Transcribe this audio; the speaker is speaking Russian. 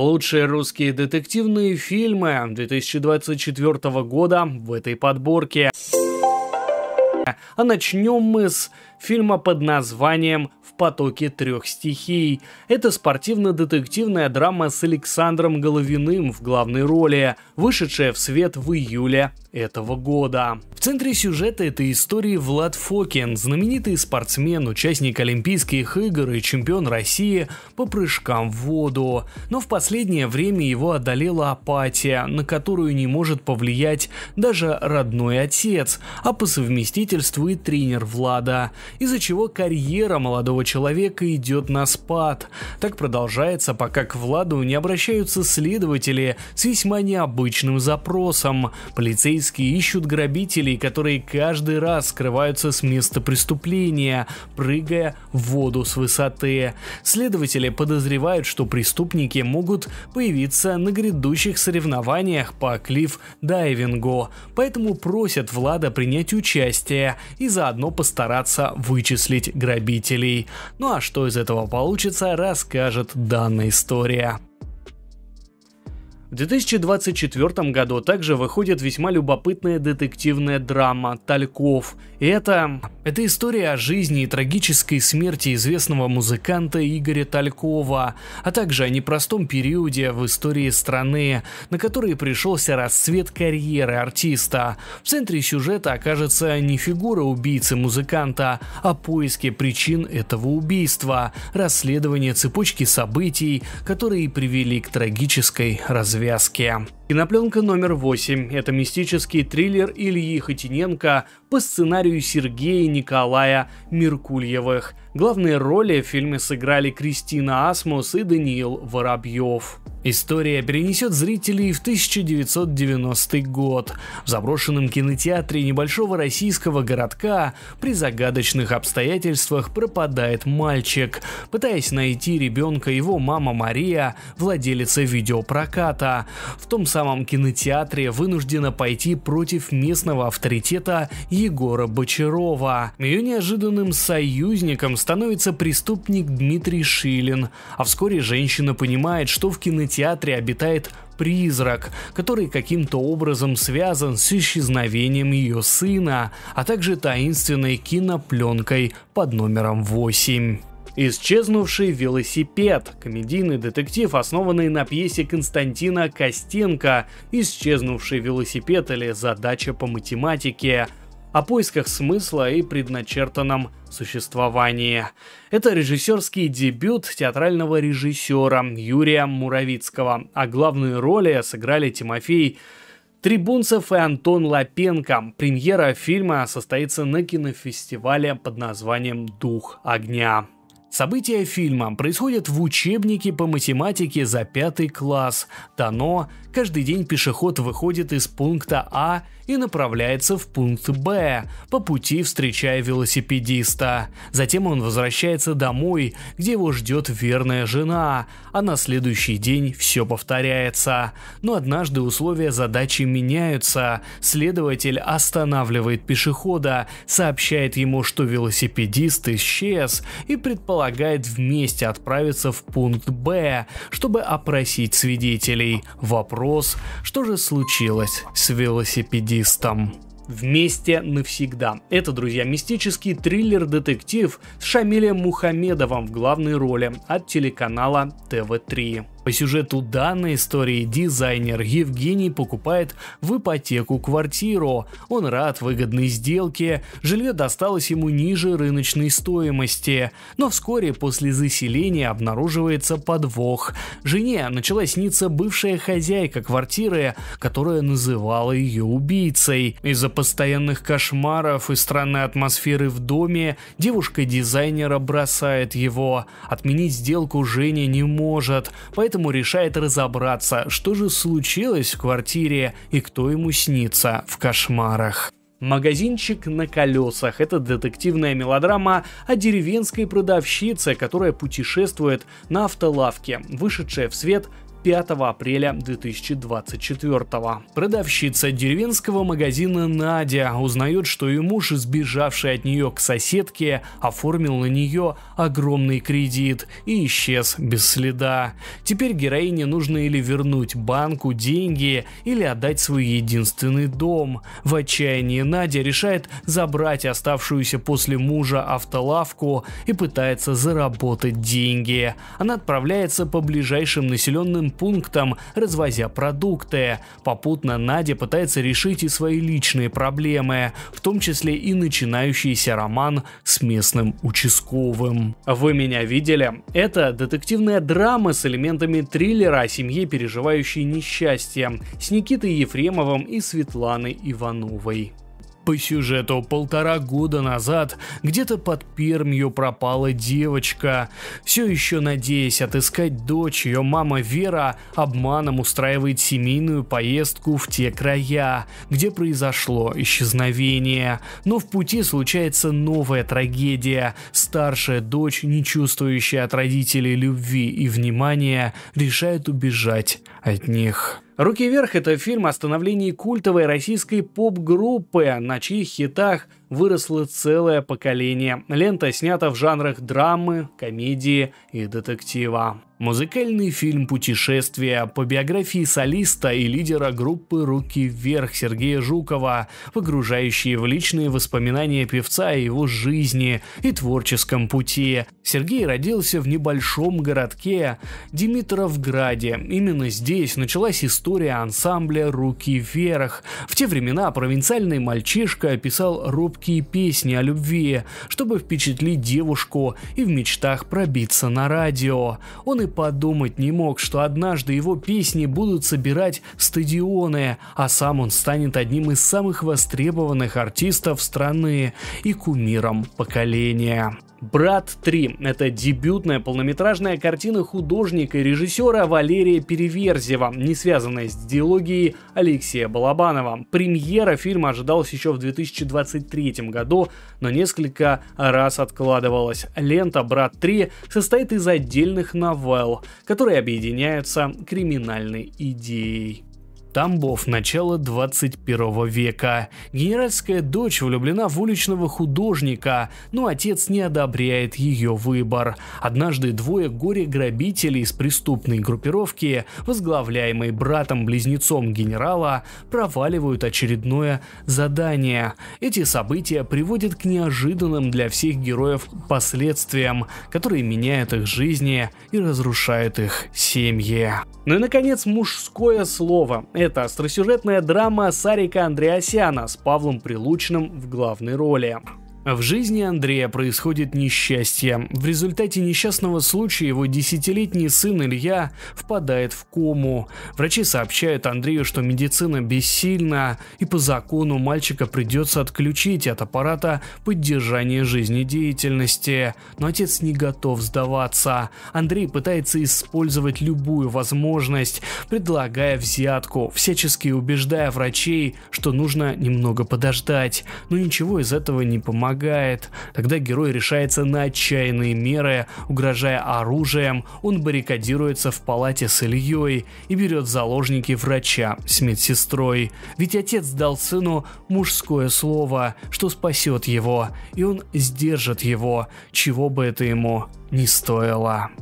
Лучшие русские детективные фильмы 2024 года в этой подборке. А начнем мы с фильма под названием в потоке трех стихий. Это спортивно-детективная драма с Александром Головиным в главной роли, вышедшая в свет в июле этого года. В центре сюжета этой истории Влад Фокин, знаменитый спортсмен, участник Олимпийских игр и чемпион России по прыжкам в воду. Но в последнее время его одолела апатия, на которую не может повлиять даже родной отец, а по совместительству и тренер Влада, из-за чего карьера молодого молодого человека идет на спад. Так продолжается, пока к Владу не обращаются следователи с весьма необычным запросом. Полицейские ищут грабителей, которые каждый раз скрываются с места преступления, прыгая в воду с высоты. Следователи подозревают, что преступники могут появиться на грядущих соревнованиях по клифф-дайвингу, поэтому просят Влада принять участие и заодно постараться вычислить грабителей. Ну а что из этого получится, расскажет данная история. В 2024 году также выходит весьма любопытная детективная драма «Тальков». И это... это история о жизни и трагической смерти известного музыканта Игоря Талькова, а также о непростом периоде в истории страны, на который пришелся расцвет карьеры артиста. В центре сюжета окажется не фигура убийцы музыканта, а поиски причин этого убийства, расследование цепочки событий, которые привели к трагической развязке развязке. Кинопленка номер 8 – это мистический триллер Ильи Хотиненко по сценарию Сергея Николая Меркульевых. Главные роли в фильме сыграли Кристина Асмус и Даниил Воробьев. История перенесет зрителей в 1990 год. В заброшенном кинотеатре небольшого российского городка при загадочных обстоятельствах пропадает мальчик. Пытаясь найти ребенка, его мама Мария, владелица видеопроката, в том самом кинотеатре вынуждена пойти против местного авторитета Егора Бочарова. Ее неожиданным союзником становится преступник Дмитрий Шилин, а вскоре женщина понимает, что в кинотеатре театре обитает призрак, который каким-то образом связан с исчезновением ее сына, а также таинственной кинопленкой под номером 8. Исчезнувший велосипед – комедийный детектив, основанный на пьесе Константина Костенко «Исчезнувший велосипед» или «Задача по математике», о поисках смысла и предначертанном существовании. Это режиссерский дебют театрального режиссера Юрия Муравицкого, а главные роли сыграли Тимофей Трибунцев и Антон Лапенко. Премьера фильма состоится на кинофестивале под названием «Дух огня». События фильма происходят в учебнике по математике за пятый класс. Дано, каждый день пешеход выходит из пункта А и направляется в пункт Б, по пути встречая велосипедиста. Затем он возвращается домой, где его ждет верная жена, а на следующий день все повторяется. Но однажды условия задачи меняются. Следователь останавливает пешехода, сообщает ему, что велосипедист исчез и предполагает, предлагает вместе отправиться в пункт Б, чтобы опросить свидетелей. Вопрос, что же случилось с велосипедистом? Вместе навсегда. Это, друзья, мистический триллер-детектив с Шамилем Мухамедовым в главной роли от телеканала ТВ-3. По сюжету данной истории дизайнер Евгений покупает в ипотеку квартиру. Он рад выгодной сделке, жилье досталось ему ниже рыночной стоимости. Но вскоре после заселения обнаруживается подвох. Жене начала сниться бывшая хозяйка квартиры, которая называла ее убийцей. Из-за постоянных кошмаров и странной атмосферы в доме девушка дизайнера бросает его. Отменить сделку Женя не может, поэтому поэтому решает разобраться, что же случилось в квартире и кто ему снится в кошмарах. Магазинчик на колесах – это детективная мелодрама о деревенской продавщице, которая путешествует на автолавке, вышедшая в свет 5 апреля 2024. Продавщица деревенского магазина Надя узнает, что ее муж, сбежавший от нее к соседке, оформил на нее огромный кредит и исчез без следа. Теперь героине нужно или вернуть банку деньги, или отдать свой единственный дом. В отчаянии Надя решает забрать оставшуюся после мужа автолавку и пытается заработать деньги. Она отправляется по ближайшим населенным пунктом, развозя продукты. Попутно Надя пытается решить и свои личные проблемы, в том числе и начинающийся роман с местным участковым. Вы меня видели? Это детективная драма с элементами триллера о семье, переживающей несчастье, с Никитой Ефремовым и Светланой Ивановой. По сюжету полтора года назад где-то под Пермью пропала девочка. Все еще надеясь отыскать дочь, ее мама Вера обманом устраивает семейную поездку в те края, где произошло исчезновение. Но в пути случается новая трагедия. Старшая дочь, не чувствующая от родителей любви и внимания, решает убежать от них. «Руки вверх» — это фильм о становлении культовой российской поп-группы, на чьих хитах – выросло целое поколение. Лента снята в жанрах драмы, комедии и детектива. Музыкальный фильм «Путешествие» по биографии солиста и лидера группы «Руки вверх» Сергея Жукова, погружающий в личные воспоминания певца о его жизни и творческом пути. Сергей родился в небольшом городке Димитровграде. Именно здесь началась история ансамбля «Руки вверх». В те времена провинциальный мальчишка писал рубки короткие песни о любви, чтобы впечатлить девушку и в мечтах пробиться на радио. Он и подумать не мог, что однажды его песни будут собирать стадионы, а сам он станет одним из самых востребованных артистов страны и кумиром поколения. «Брат 3». Это дебютная полнометражная картина художника и режиссера Валерия Переверзева, не связанная с диалогией Алексея Балабанова. Премьера фильма ожидалась еще в 2023 году, но несколько раз откладывалась. Лента «Брат 3» состоит из отдельных новелл, которые объединяются криминальной идеей. Тамбов, начало 21 века. Генеральская дочь влюблена в уличного художника, но отец не одобряет ее выбор. Однажды двое горе-грабителей из преступной группировки, возглавляемой братом-близнецом генерала, проваливают очередное задание. Эти события приводят к неожиданным для всех героев последствиям, которые меняют их жизни и разрушают их семьи. Ну и наконец мужское слово это остросюжетная драма Сарика Андреасяна с Павлом Прилучным в главной роли. В жизни Андрея происходит несчастье. В результате несчастного случая его десятилетний сын Илья впадает в кому. Врачи сообщают Андрею, что медицина бессильна, и по закону мальчика придется отключить от аппарата поддержания жизнедеятельности. Но отец не готов сдаваться. Андрей пытается использовать любую возможность, предлагая взятку, всячески убеждая врачей, что нужно немного подождать. Но ничего из этого не помогает помогает. Тогда герой решается на отчаянные меры, угрожая оружием, он баррикадируется в палате с Ильей и берет заложники врача с медсестрой. Ведь отец дал сыну мужское слово, что спасет его, и он сдержит его, чего бы это ему не стоило.